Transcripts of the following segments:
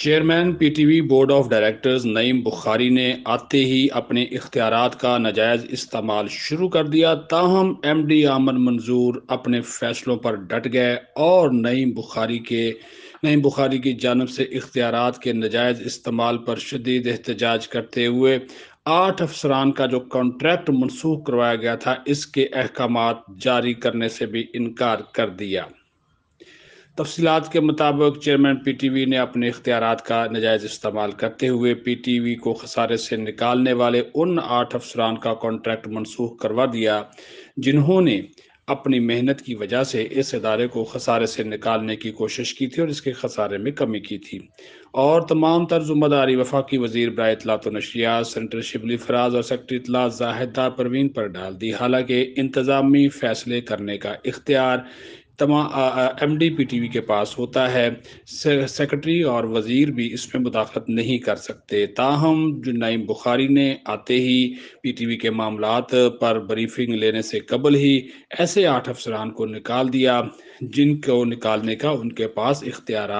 chairman PTV board of directors Naeem Bukhari ने आते ही अपने इख्तियार का नजायज इस्तेमाल शुरू कर दिया ताहम एम डी आमन मंजूर अपने फैसलों पर डट गए और नईम बुखारी के नईम बुखारी की जानब से इख्तियार के नजायज इस्तेमाल पर शदीद एहतजाज करते हुए आठ अफसरान का जो कॉन्ट्रैक्ट मनसूख करवाया गया था इसके अहकाम जारी करने से भी इनकार कर दिया तफसीत के मुताबिक चेयरमैन पी टी वी ने अपने इख्तियार का नजायज़ इस्तेमाल करते हुए पी टी वी को खसारे से निकालने वाले उन आठ अफसरान का कॉन्ट्रैक्ट मनसूख करवा दिया जिन्होंने अपनी मेहनत की वजह से इस अदारे को खसारे से निकालने की कोशिश की थी और इसके खसारे में कमी की थी और तमाम तर जुम्मेदारी वफाकी वजीर ब्राय इतला तो नशियात सेंटर शिबली फराज और सेक्रटरी इतला जाहिदा परवीन पर डाल दी हालांकि इंतजामी फैसले करने का इख्तियार तमाम M D P T V के पास होता है सेक्रेटरी और वजीर भी इसमें मुदाखलत नहीं कर सकते ताहम नईम बुखारी ने आते ही पी टी वी के मामला पर ब्रीफिंग लेने से कबल ही ऐसे आठ अफसरान को निकाल दिया जिनको निकालने का उनके पास इख्तियार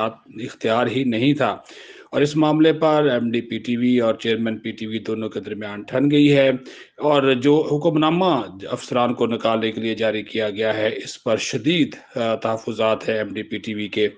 इख्तियार ही नहीं था और इस मामले पर एमडी पीटीवी और चेयरमैन पीटीवी दोनों के दरमियान ठन गई है और जो हुक्मनामा अफसरान को निकालने के लिए जारी किया गया है इस पर शदीद तहफात है M D P T V के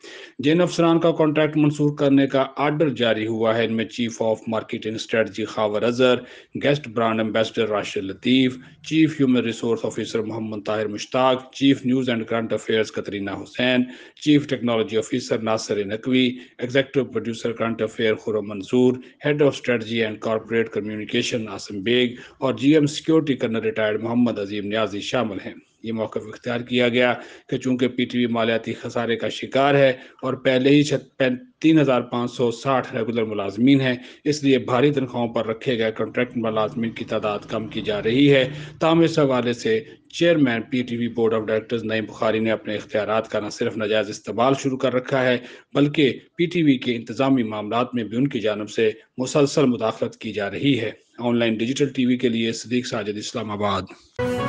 जिन अफसरान का कॉन्ट्रैक्ट मंसूख करने का आर्डर जारी हुआ है इनमें chief of marketing strategy Khawar Azhar guest brand ambassador Rashid Latif chief human resource officer Mohammad Tahir Mushtaq chief news and current affairs Katrina Hussain chief technology officer Nasir Naqvi executive producer current current affair Khurram Manzoor head of strategy and corporate communication Asim Baig और GM security colonel retired Mohammad Azeem Niazi शामिल हैं ये मौका इख्तियार किया गया कि चूंकि पी टी वी मालियाती खसारे का शिकार है और पहले ही तीन हज़ार पाँच सौ साठ रेगुलर मुलाजमीन हैं इसलिए भारी तनख्वाहों पर रखे गए कॉन्ट्रैक्ट मुलाजमीन की तादाद कम की जा रही है तमाम इस हवाले से chairman P T V board of directors Naeem Bukhari ने अपने इख्तियार का न सिर्फ नजायज़ इस्तेमाल शुरू कर रखा है बल्कि पी टी वी के इंतजामी मामला में भी उनकी जानब से मुसलसल मुदाखलत की जा रही है ऑनलाइन डिजिटल टी वी के लिए सदीक साजिद इस्लामाबाद